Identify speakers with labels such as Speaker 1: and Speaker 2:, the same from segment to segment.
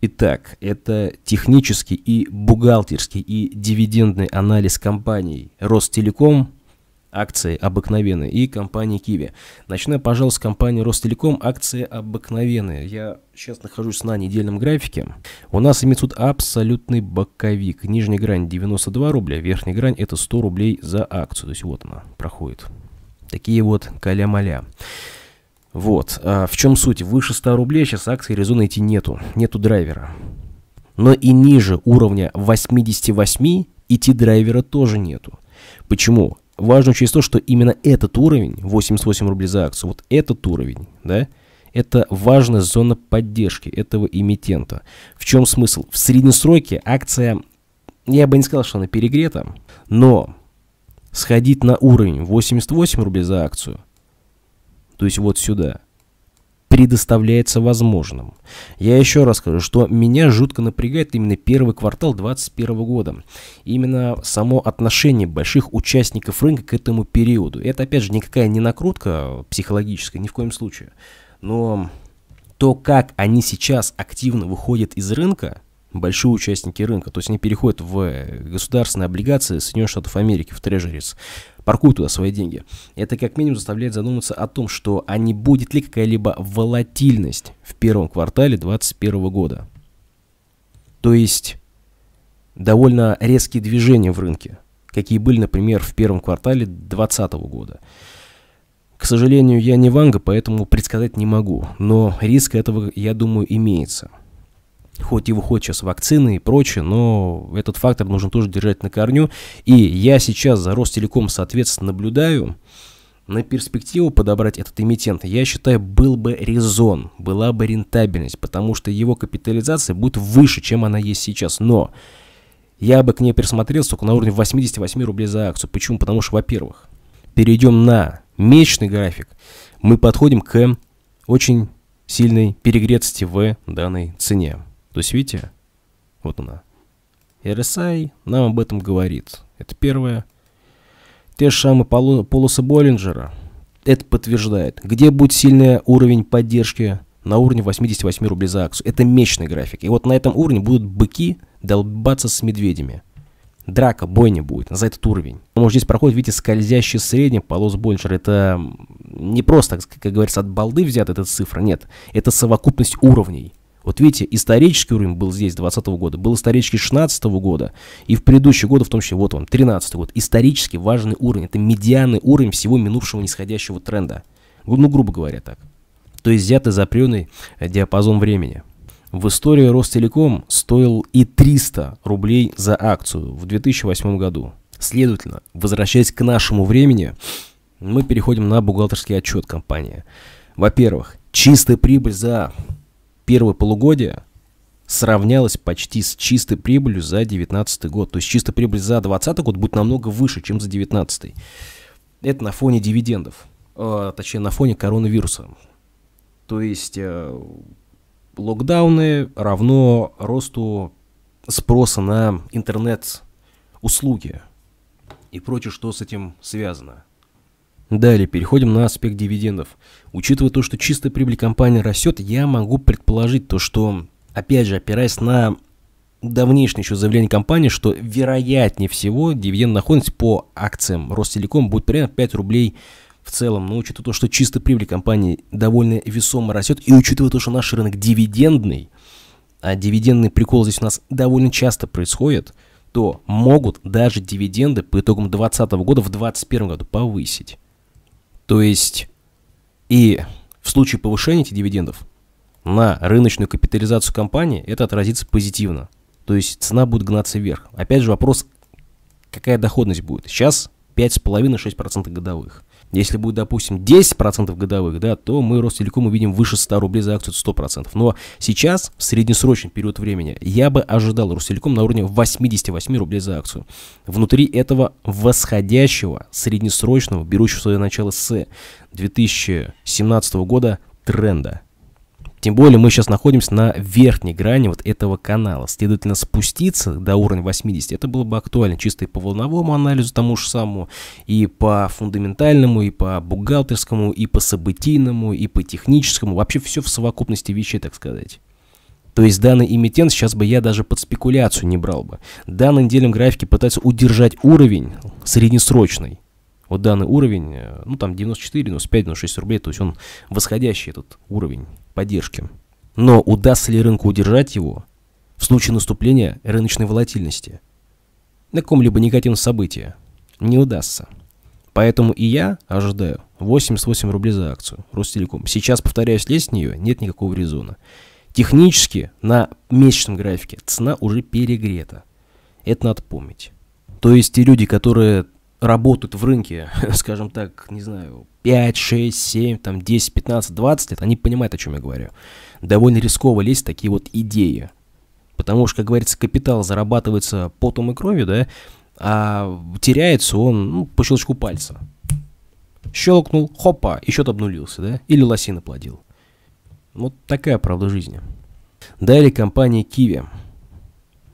Speaker 1: Итак, это технический и бухгалтерский и дивидендный анализ компаний Ростелеком, акции обыкновенные, и компании Киви. Начну я, пожалуй, с компании Ростелеком, акции обыкновенные. Я сейчас нахожусь на недельном графике. У нас имеется тут абсолютный боковик. Нижняя грань 92 рубля, верхняя грань это 100 рублей за акцию. То есть вот она проходит. Такие вот каля-маля. Вот. А в чем суть? Выше 100 рублей сейчас акции резона идти нету. Нету драйвера. Но и ниже уровня 88 идти драйвера тоже нету. Почему? Важно через то, что именно этот уровень, 88 рублей за акцию, вот этот уровень, да, это важная зона поддержки этого эмитента. В чем смысл? В среднесроке акция, я бы не сказал, что она перегрета, но сходить на уровень 88 рублей за акцию то есть вот сюда, предоставляется возможным. Я еще раз скажу, что меня жутко напрягает именно первый квартал 2021 года. Именно само отношение больших участников рынка к этому периоду. Это, опять же, никакая не накрутка психологическая, ни в коем случае. Но то, как они сейчас активно выходят из рынка, большие участники рынка. То есть они переходят в э, государственные облигации Соединенных Штатов Америки, в трежерис, паркуют туда свои деньги. Это как минимум заставляет задуматься о том, что а не будет ли какая-либо волатильность в первом квартале 2021 года. То есть довольно резкие движения в рынке, какие были, например, в первом квартале 2020 года. К сожалению, я не Ванга, поэтому предсказать не могу, но риск этого, я думаю, имеется хоть его выходит сейчас вакцины и прочее, но этот фактор нужно тоже держать на корню. И я сейчас за Ростелеком, соответственно, наблюдаю, на перспективу подобрать этот эмитент, я считаю, был бы резон, была бы рентабельность, потому что его капитализация будет выше, чем она есть сейчас. Но я бы к ней присмотрелся только на уровне 88 рублей за акцию. Почему? Потому что, во-первых, перейдем на месячный график, мы подходим к очень сильной перегретости в данной цене. То есть, видите, вот она. RSI нам об этом говорит. Это первое. Те же самые полу полосы Боллинджера. Это подтверждает. Где будет сильный уровень поддержки на уровне 88 рублей за акцию. Это мечный график. И вот на этом уровне будут быки долбаться с медведями. Драка, бойня будет за этот уровень. Потому что здесь проходит, видите, скользящий средний полос Боллинджера Это не просто, как говорится, от балды взят эта цифра. Нет, это совокупность уровней. Вот видите, исторический уровень был здесь 2020 года, был исторический 2016 года и в предыдущие годы, в том числе, вот он 2013 год. Исторически важный уровень, это медианный уровень всего минувшего нисходящего тренда. Ну, грубо говоря так. То есть взятый за определенный э, диапазон времени. В истории Ростелеком стоил и 300 рублей за акцию в 2008 году. Следовательно, возвращаясь к нашему времени, мы переходим на бухгалтерский отчет компании. Во-первых, чистая прибыль за первое полугодие сравнялось почти с чистой прибылью за 2019 год. То есть чистая прибыль за 2020 год будет намного выше, чем за 2019. Это на фоне дивидендов, э, точнее на фоне коронавируса. То есть э, локдауны равно росту спроса на интернет-услуги и прочее, что с этим связано. Далее переходим на аспект дивидендов. Учитывая то, что чистая прибыль компании растет, я могу предположить то, что, опять же, опираясь на давнейшее еще заявление компании, что вероятнее всего дивиденд находится по акциям Ростелеком будет примерно 5 рублей в целом, но учитывая то, что чистая прибыль компании довольно весомо растет, и учитывая то, что наш рынок дивидендный, а дивидендный прикол здесь у нас довольно часто происходит, то могут даже дивиденды по итогам 2020 года в 2021 году повысить. То есть и в случае повышения этих дивидендов на рыночную капитализацию компании это отразится позитивно. То есть цена будет гнаться вверх. Опять же вопрос, какая доходность будет. Сейчас 5,5-6% годовых. Если будет, допустим, 10% годовых, да, то мы Ростелеком увидим выше 100 рублей за акцию 100%. Но сейчас, в среднесрочный период времени, я бы ожидал Ростелеком на уровне 88 рублей за акцию. Внутри этого восходящего, среднесрочного, берущего свое начало с 2017 года тренда – тем более мы сейчас находимся на верхней грани вот этого канала. Следовательно, спуститься до уровня 80 это было бы актуально чисто и по волновому анализу тому же самому, и по фундаментальному, и по бухгалтерскому, и по событийному, и по техническому. Вообще все в совокупности вещей, так сказать. То есть данный имитент сейчас бы я даже под спекуляцию не брал бы. Данный недельном графики пытается удержать уровень среднесрочный. Вот данный уровень, э, ну там 94, 95, 96 рублей, то есть он восходящий этот уровень поддержки. Но удастся ли рынку удержать его в случае наступления рыночной волатильности на каком-либо негативном событии? Не удастся. Поэтому и я ожидаю 88 рублей за акцию Ростелеком. Сейчас, повторяюсь, лезть в нее нет никакого резона. Технически на месячном графике цена уже перегрета. Это надо помнить. То есть те люди, которые работают в рынке, скажем так, не знаю, 5, 6, 7, там 10, 15, 20 лет, они понимают, о чем я говорю. Довольно рисково лезть такие вот идеи. Потому что, как говорится, капитал зарабатывается потом и кровью, да, а теряется он ну, по щелчку пальца. Щелкнул, хопа, и счет обнулился, да, или лосин оплодил. Вот такая правда жизни. Далее компания Kiwi.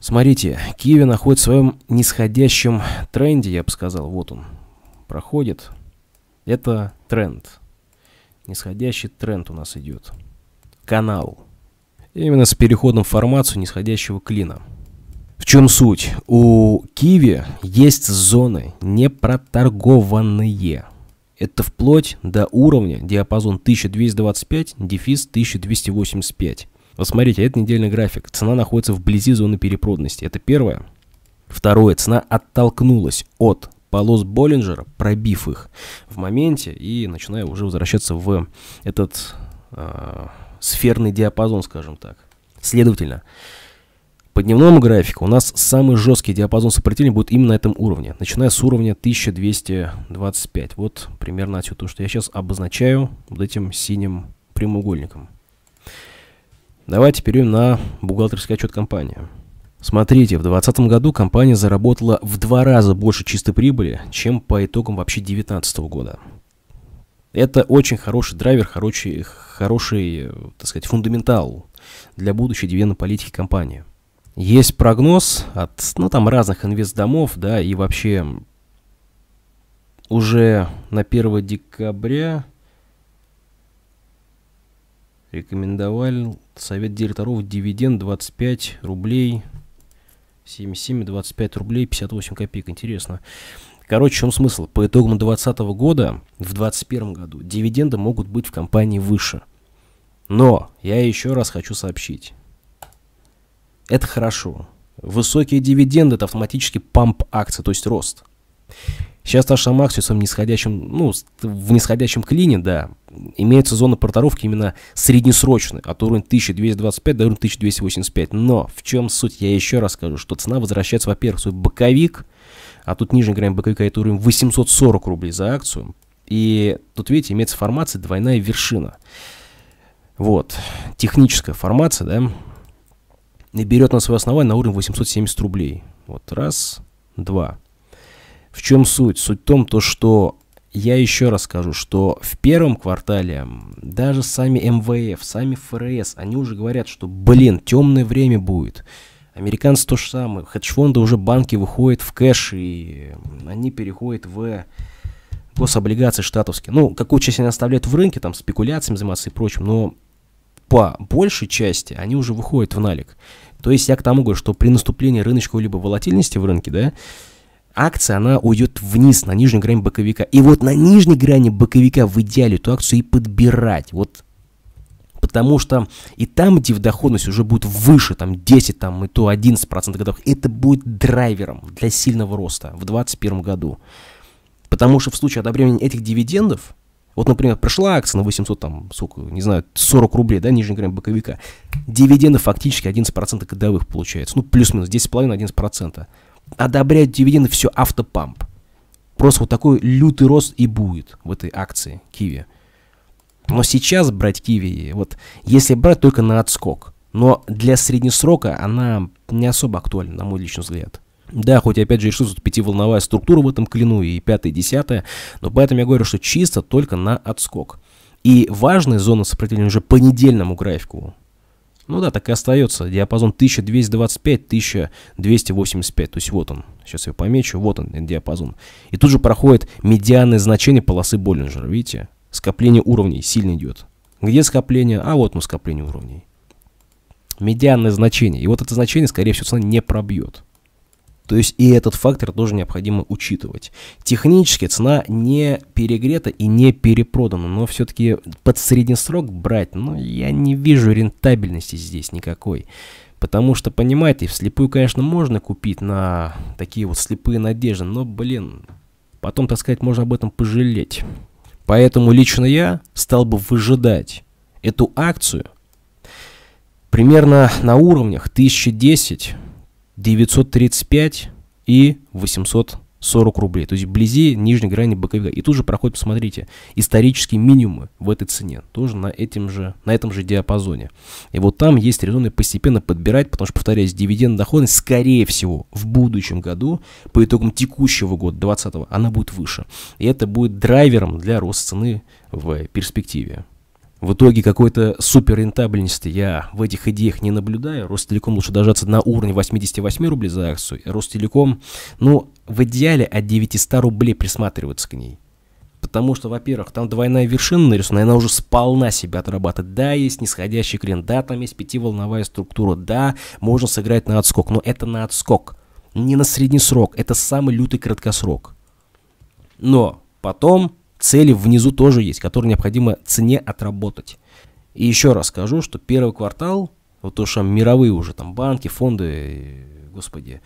Speaker 1: Смотрите, Киви находится в своем нисходящем тренде, я бы сказал. Вот он проходит. Это тренд. Нисходящий тренд у нас идет. Канал. Именно с переходом в формацию нисходящего клина. В чем суть? У Киви есть зоны непроторгованные. Это вплоть до уровня диапазон 1225 1285. Вот смотрите, это недельный график. Цена находится вблизи зоны перепроданности. Это первое. Второе. Цена оттолкнулась от полос Боллинджера, пробив их в моменте и начиная уже возвращаться в этот э, сферный диапазон, скажем так. Следовательно, по дневному графику у нас самый жесткий диапазон сопротивления будет именно на этом уровне, начиная с уровня 1225. Вот примерно отсюда то, что я сейчас обозначаю вот этим синим прямоугольником. Давайте перейдем на бухгалтерский отчет компании. Смотрите, в 2020 году компания заработала в два раза больше чистой прибыли, чем по итогам вообще 2019 года. Это очень хороший драйвер, хороший, хороший так сказать, фундаментал для будущей дивидендной политики компании. Есть прогноз от ну, там разных инвестдомов, да, и вообще уже на 1 декабря Рекомендовал совет директоров дивиденд 25 рублей. 77, 25 рублей, 58 копеек. Интересно. Короче, в чем смысл? По итогам 2020 года, в 2021 году, дивиденды могут быть в компании выше. Но я еще раз хочу сообщить. Это хорошо. Высокие дивиденды – это автоматически памп акции то есть рост. Сейчас та же Максиус в нисходящем, ну, в нисходящем клине, да, имеется зона портировки именно среднесрочная, от уровня 1225 до уровня 1285. Но в чем суть, я еще раз скажу, что цена возвращается, во-первых, свой боковик, а тут нижний грамм боковика это уровень 840 рублей за акцию. И тут, видите, имеется формация двойная вершина. Вот, техническая формация, да, и берет на свое основание на уровень 870 рублей. Вот, раз, два. В чем суть? Суть в том, то, что я еще раз скажу, что в первом квартале даже сами МВФ, сами ФРС, они уже говорят, что, блин, темное время будет. Американцы то же самое. Хедж-фонды уже банки выходят в кэш, и они переходят в гособлигации штатовские. Ну, какую часть они оставляют в рынке, там, спекуляциями заниматься и прочим, но по большей части они уже выходят в налик. То есть я к тому говорю, что при наступлении рыночковой либо волатильности в рынке, да, акция, она уйдет вниз, на нижнюю грань боковика. И вот на нижней грани боковика в идеале эту акцию и подбирать. Вот потому что и там дивдоходность уже будет выше, там 10, там и то 11% годовых, это будет драйвером для сильного роста в 2021 году. Потому что в случае одобрения этих дивидендов, вот, например, прошла акция на 800, там, сколько, не знаю, 40 рублей, да, нижний грань боковика, дивиденды фактически 11% годовых получается, ну, плюс-минус, 10,5-11% одобряют дивиденды, все, автопамп. Просто вот такой лютый рост и будет в этой акции Киви. Но сейчас брать Киви, вот если брать только на отскок, но для среднесрока она не особо актуальна, на мой личный взгляд. Да, хоть опять же решится тут пятиволновая структура в этом клину и пятая, десятая, но поэтому я говорю, что чисто только на отскок. И важная зона сопротивления уже по недельному графику. Ну да, так и остается. Диапазон 1225-1285. То есть вот он. Сейчас я помечу. Вот он, этот диапазон. И тут же проходит медианное значение полосы Боллинджера. Видите? Скопление уровней сильно идет. Где скопление? А вот мы скопление уровней. Медианное значение. И вот это значение, скорее всего, цена не пробьет. То есть и этот фактор тоже необходимо учитывать. Технически цена не перегрета и не перепродана, но все-таки под средний срок брать, ну, я не вижу рентабельности здесь никакой. Потому что, понимаете, вслепую, конечно, можно купить на такие вот слепые надежды, но, блин, потом, так сказать, можно об этом пожалеть. Поэтому лично я стал бы выжидать эту акцию примерно на уровнях 1010 935 и 840 рублей. То есть вблизи нижней грани боковика. И тут же проходит, посмотрите, исторические минимумы в этой цене. Тоже на, этим же, на этом же диапазоне. И вот там есть резоны постепенно подбирать, потому что, повторяюсь, дивиденд доходность, скорее всего, в будущем году, по итогам текущего года, 2020, она будет выше. И это будет драйвером для роста цены в перспективе. В итоге какой-то супер я в этих идеях не наблюдаю. Ростелеком лучше дожаться на уровне 88 рублей за акцию. Ростелеком, ну, в идеале от 900 рублей присматриваться к ней. Потому что, во-первых, там двойная вершина нарисована, и она уже сполна себя отрабатывает. Да, есть нисходящий крен, да, там есть пятиволновая структура, да, можно сыграть на отскок, но это на отскок, не на средний срок, это самый лютый краткосрок. Но потом цели внизу тоже есть, которые необходимо цене отработать. И еще раз скажу, что первый квартал, вот то, что мировые уже там банки, фонды, господи,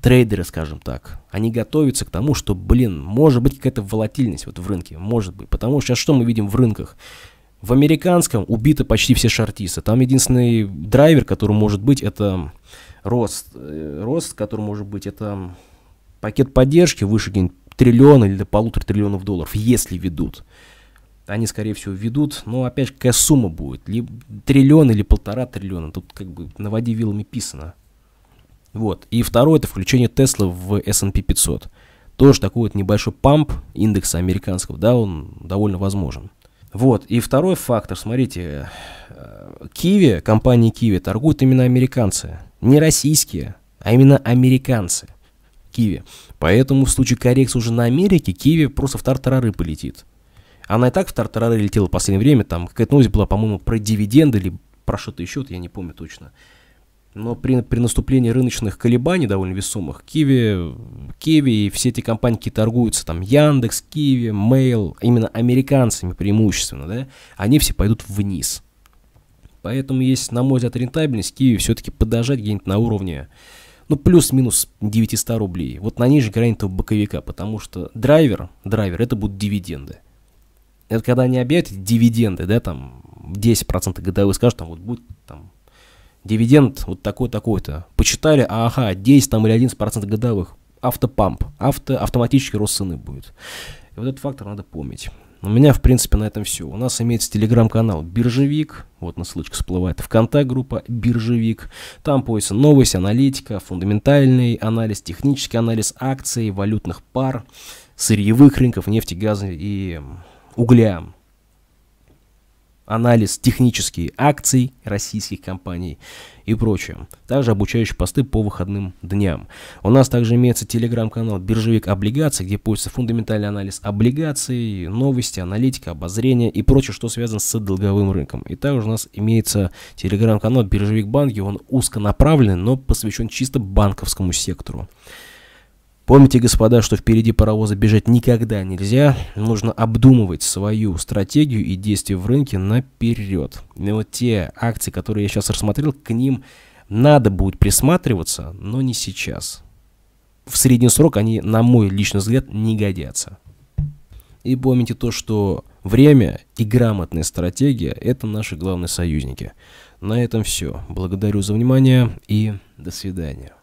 Speaker 1: трейдеры, скажем так, они готовятся к тому, что, блин, может быть какая-то волатильность вот в рынке, может быть. Потому что сейчас что мы видим в рынках? В американском убиты почти все шартисты. Там единственный драйвер, который может быть, это рост. Э, рост, который может быть, это пакет поддержки выше где-нибудь триллиона или до полутора триллионов долларов, если ведут. Они, скорее всего, ведут, но опять же, какая сумма будет? Либо триллион или полтора триллиона. Тут как бы на воде вилами писано. Вот. И второе, это включение Теслы в S&P 500. Тоже такой вот небольшой памп индекса американского, да, он довольно возможен. Вот, и второй фактор, смотрите, Киви, э, компания Киви торгуют именно американцы, не российские, а именно американцы. Киви. Поэтому в случае коррекции уже на Америке Киви просто в тартарары полетит. Она и так в тартарары летела в последнее время. Там какая-то новость была, по-моему, про дивиденды или про что-то еще, вот я не помню точно. Но при, при наступлении рыночных колебаний довольно весомых, Киви, Киви и все эти компании, торгуются, там Яндекс, Киви, Mail, именно американцами преимущественно, да, они все пойдут вниз. Поэтому есть, на мой взгляд, рентабельность Киви все-таки подожать где-нибудь на уровне ну, плюс-минус 900 рублей. Вот на нижней грани этого боковика, потому что драйвер, драйвер, это будут дивиденды. Это когда они объявят дивиденды, да, там 10% годовых скажут, там вот будет там дивиденд вот такой-такой-то. Почитали, ага, 10 там или 11% годовых. Автопамп, авто, автоматический рост цены будет. И вот этот фактор надо помнить. У меня, в принципе, на этом все. У нас имеется телеграм-канал «Биржевик». Вот на ссылочку всплывает ВКонтакт-группа «Биржевик». Там появится новость, аналитика, фундаментальный анализ, технический анализ акций, валютных пар, сырьевых рынков, нефти, газа и угля анализ технических акций российских компаний и прочее. Также обучающие посты по выходным дням. У нас также имеется телеграм-канал «Биржевик облигаций», где пользуется фундаментальный анализ облигаций, новости, аналитика, обозрения и прочее, что связано с долговым рынком. И также у нас имеется телеграм-канал «Биржевик банки», он узконаправленный, но посвящен чисто банковскому сектору. Помните, господа, что впереди паровоза бежать никогда нельзя. Нужно обдумывать свою стратегию и действия в рынке наперед. И вот те акции, которые я сейчас рассмотрел, к ним надо будет присматриваться, но не сейчас. В средний срок они, на мой личный взгляд, не годятся. И помните то, что время и грамотная стратегия – это наши главные союзники. На этом все. Благодарю за внимание и до свидания.